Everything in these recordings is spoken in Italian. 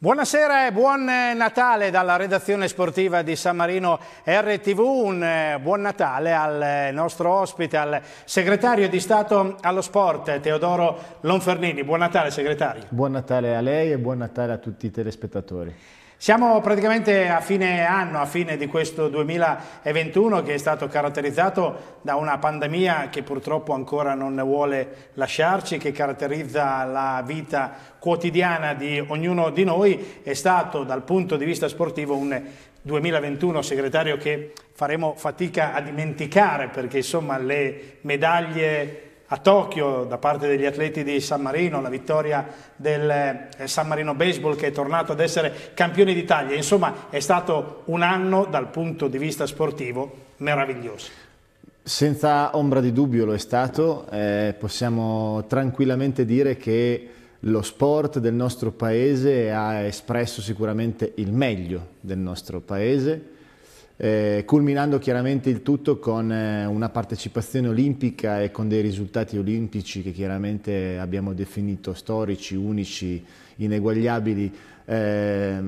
Buonasera e buon eh, Natale dalla redazione sportiva di San Marino RTV, un eh, buon Natale al eh, nostro ospite, al segretario di Stato allo Sport, Teodoro Lonfernini. Buon Natale segretario. Buon Natale a lei e buon Natale a tutti i telespettatori. Siamo praticamente a fine anno, a fine di questo 2021 che è stato caratterizzato da una pandemia che purtroppo ancora non vuole lasciarci, che caratterizza la vita quotidiana di ognuno di noi. È stato dal punto di vista sportivo un 2021 segretario che faremo fatica a dimenticare perché insomma le medaglie a Tokyo da parte degli atleti di San Marino, la vittoria del eh, San Marino Baseball che è tornato ad essere campione d'Italia. Insomma, è stato un anno dal punto di vista sportivo meraviglioso. Senza ombra di dubbio lo è stato, eh, possiamo tranquillamente dire che lo sport del nostro paese ha espresso sicuramente il meglio del nostro paese eh, culminando chiaramente il tutto con eh, una partecipazione olimpica e con dei risultati olimpici che chiaramente abbiamo definito storici, unici, ineguagliabili. Eh,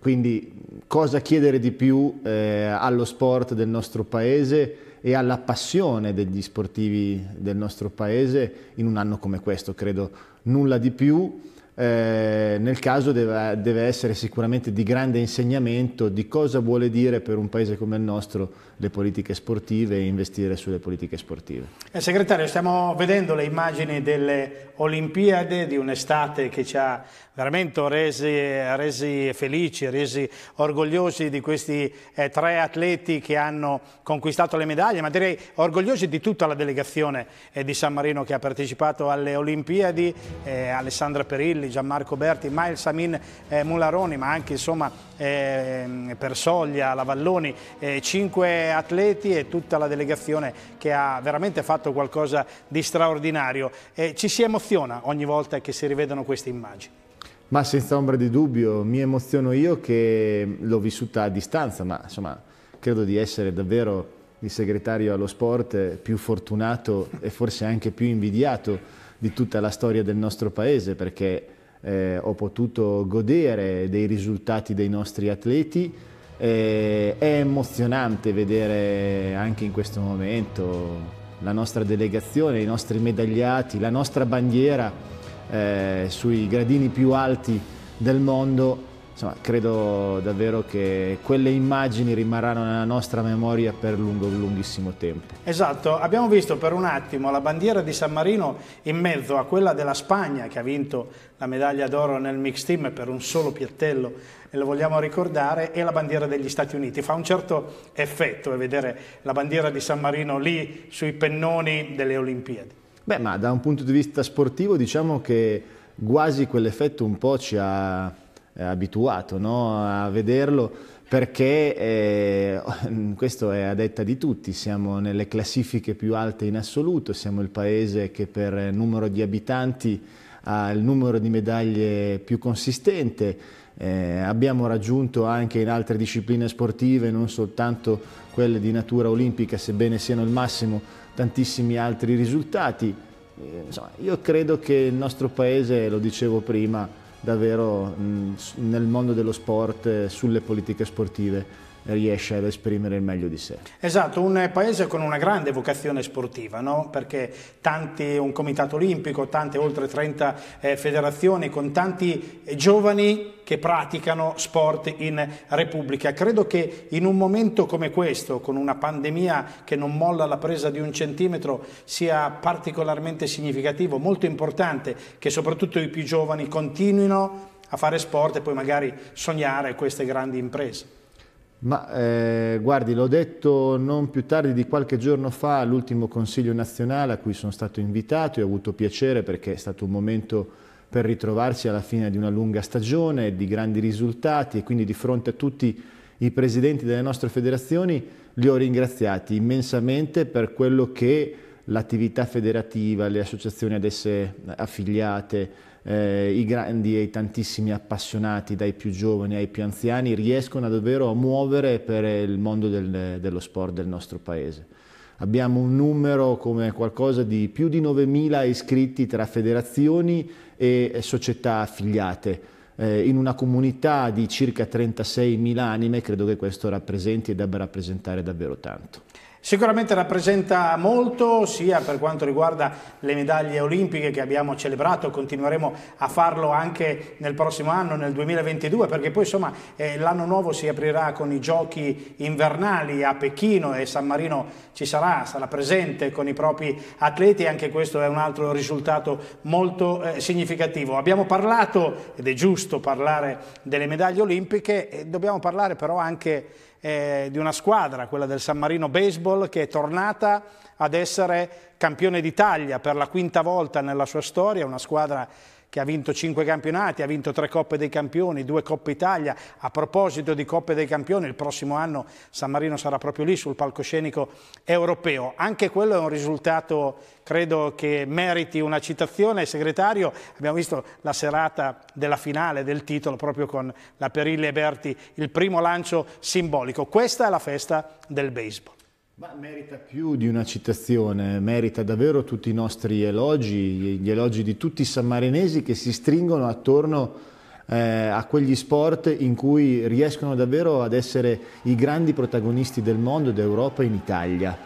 quindi cosa chiedere di più eh, allo sport del nostro paese? e alla passione degli sportivi del nostro paese in un anno come questo, credo nulla di più. Eh, nel caso deve, deve, essere sicuramente di grande insegnamento di cosa vuole dire per un paese come il nostro le politiche sportive e investire sulle politiche sportive. Eh, segretario, stiamo vedendo le immagini delle Olimpiadi di un'estate che ci ha veramente resi, resi, felici, resi orgogliosi di questi eh, tre atleti che hanno conquistato le medaglie, ma direi orgogliosi di tutta la delegazione eh, di San Marino che ha partecipato alle Olimpiadi, eh, Alessandra Perilli, Morelli, Gianmarco Berti, Mael Samin eh, Mularoni, ma anche insomma eh, Persoglia, Lavalloni, eh, cinque atleti e tutta la delegazione che ha veramente fatto qualcosa di straordinario. Eh, ci si emoziona ogni volta che si rivedono queste immagini. Ma senza ombra di dubbio, mi emoziono io che l'ho vissuta a distanza, ma insomma credo di essere davvero il segretario allo sport più fortunato e forse anche più invidiato di tutta la storia del nostro paese perché eh, ho potuto godere dei risultati dei nostri atleti. Eh, è emozionante vedere anche in questo momento la nostra delegazione, i nostri medagliati, la nostra bandiera eh, sui gradini più alti del mondo insomma, credo davvero che quelle immagini rimarranno nella nostra memoria per lungo, lunghissimo tempo. Esatto, abbiamo visto per un attimo la bandiera di San Marino in mezzo a quella della Spagna che ha vinto la medaglia d'oro nel mix team per un solo piattello e lo vogliamo ricordare, e la bandiera degli Stati Uniti. Fa un certo effetto vedere la bandiera di San Marino lì sui pennoni delle Olimpiadi. Beh, ma da un punto di vista sportivo diciamo che quasi quell'effetto un po' ci ha eh, abituato no? a vederlo perché eh, questo è a detta di tutti, siamo nelle classifiche più alte in assoluto, siamo il paese che per numero di abitanti ha il numero di medaglie più consistente, eh, abbiamo raggiunto anche in altre discipline sportive, non soltanto quelle di natura olimpica, sebbene siano il massimo, tantissimi altri risultati. Eh, insomma, io credo che il nostro paese, lo dicevo prima, davvero mh, nel mondo dello sport, eh, sulle politiche sportive riesce ad esprimere il meglio di sé. Esatto, un paese con una grande vocazione sportiva, no? perché tanti, un comitato olimpico, tante oltre 30 eh, federazioni, con tanti giovani che praticano sport in Repubblica. Credo che in un momento come questo, con una pandemia che non molla la presa di un centimetro, sia particolarmente significativo, molto importante che soprattutto i più giovani continuino a fare sport e poi magari sognare queste grandi imprese. Ma eh, guardi, l'ho detto non più tardi di qualche giorno fa all'ultimo Consiglio nazionale a cui sono stato invitato e ho avuto piacere perché è stato un momento per ritrovarsi alla fine di una lunga stagione, di grandi risultati e quindi di fronte a tutti i presidenti delle nostre federazioni li ho ringraziati immensamente per quello che l'attività federativa, le associazioni ad esse eh, affiliate, eh, i grandi e i tantissimi appassionati, dai più giovani ai più anziani, riescono davvero a muovere per il mondo del, dello sport del nostro paese. Abbiamo un numero come qualcosa di più di 9.000 iscritti tra federazioni e società affiliate. Eh, in una comunità di circa 36.000 anime credo che questo rappresenti e debba rappresentare davvero tanto. Sicuramente rappresenta molto sia per quanto riguarda le medaglie olimpiche che abbiamo celebrato, continueremo a farlo anche nel prossimo anno, nel 2022, perché poi insomma eh, l'anno nuovo si aprirà con i giochi invernali a Pechino e San Marino ci sarà, sarà presente con i propri atleti e anche questo è un altro risultato molto eh, significativo. Abbiamo parlato, ed è giusto parlare delle medaglie olimpiche, dobbiamo parlare però anche eh, di una squadra, quella del San Marino Baseball, che è tornata ad essere campione d'Italia per la quinta volta nella sua storia, una squadra che ha vinto 5 campionati, ha vinto 3 Coppe dei Campioni, 2 Coppe Italia. A proposito di Coppe dei Campioni, il prossimo anno San Marino sarà proprio lì sul palcoscenico europeo. Anche quello è un risultato, credo, che meriti una citazione. Segretario, abbiamo visto la serata della finale del titolo proprio con la e Berti, il primo lancio simbolico. Questa è la festa del baseball. Ma merita più di una citazione, merita davvero tutti i nostri elogi, gli elogi di tutti i sammarinesi che si stringono attorno eh, a quegli sport in cui riescono davvero ad essere i grandi protagonisti del mondo, d'Europa e in Italia.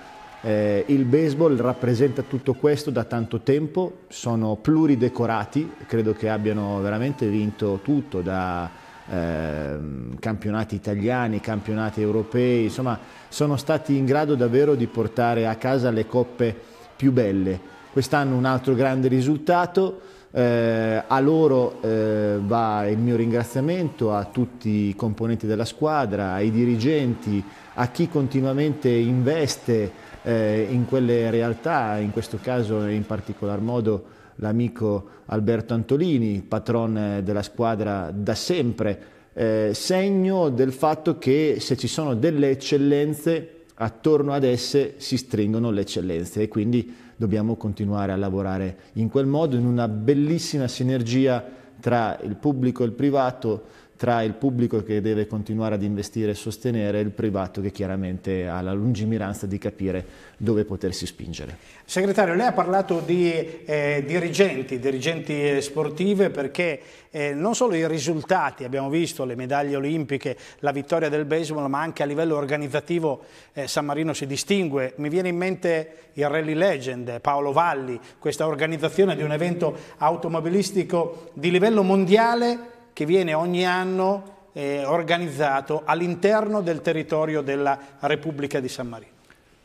Eh, il baseball rappresenta tutto questo da tanto tempo, sono pluridecorati, credo che abbiano veramente vinto tutto da Ehm, campionati italiani, campionati europei, insomma sono stati in grado davvero di portare a casa le coppe più belle. Quest'anno un altro grande risultato, eh, a loro eh, va il mio ringraziamento, a tutti i componenti della squadra, ai dirigenti, a chi continuamente investe eh, in quelle realtà, in questo caso in particolar modo l'amico Alberto Antolini, patron eh, della squadra da sempre, eh, segno del fatto che se ci sono delle eccellenze attorno ad esse si stringono le eccellenze e quindi dobbiamo continuare a lavorare in quel modo, in una bellissima sinergia tra il pubblico e il privato, tra il pubblico che deve continuare ad investire e sostenere e il privato che chiaramente ha la lungimiranza di capire dove potersi spingere. Segretario, lei ha parlato di eh, dirigenti, dirigenti eh, sportive perché eh, non solo i risultati, abbiamo visto le medaglie olimpiche, la vittoria del baseball, ma anche a livello organizzativo eh, San Marino si distingue. Mi viene in mente il Rally Legend, Paolo Valli, questa organizzazione di un evento automobilistico di livello mondiale che viene ogni anno eh, organizzato all'interno del territorio della Repubblica di San Marino.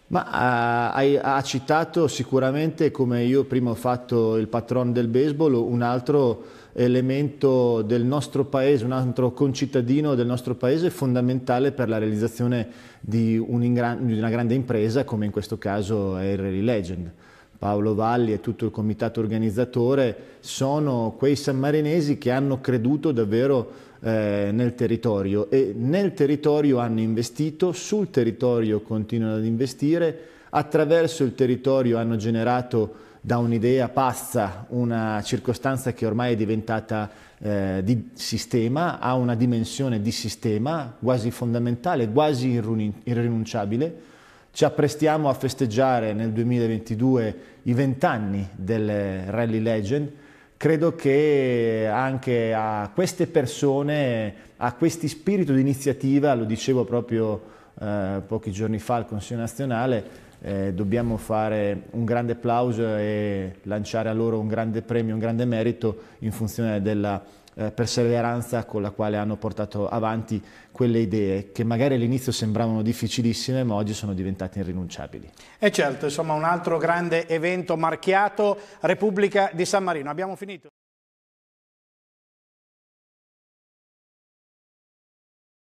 Ma uh, ha citato sicuramente, come io prima ho fatto il patron del baseball, un altro elemento del nostro paese, un altro concittadino del nostro paese fondamentale per la realizzazione di, un di una grande impresa come in questo caso è il Rally Legend. Paolo Valli e tutto il comitato organizzatore, sono quei sammarinesi che hanno creduto davvero eh, nel territorio e nel territorio hanno investito, sul territorio continuano ad investire, attraverso il territorio hanno generato da un'idea pazza una circostanza che ormai è diventata eh, di sistema, ha una dimensione di sistema quasi fondamentale, quasi irrinunciabile ci apprestiamo a festeggiare nel 2022 i vent'anni del Rally Legend. Credo che anche a queste persone, a questo spirito di iniziativa, lo dicevo proprio eh, pochi giorni fa al Consiglio nazionale, eh, dobbiamo fare un grande applauso e lanciare a loro un grande premio, un grande merito in funzione della eh, perseveranza con la quale hanno portato avanti quelle idee che magari all'inizio sembravano difficilissime ma oggi sono diventate irrinunciabili. E certo, insomma un altro grande evento marchiato Repubblica di San Marino. Abbiamo finito.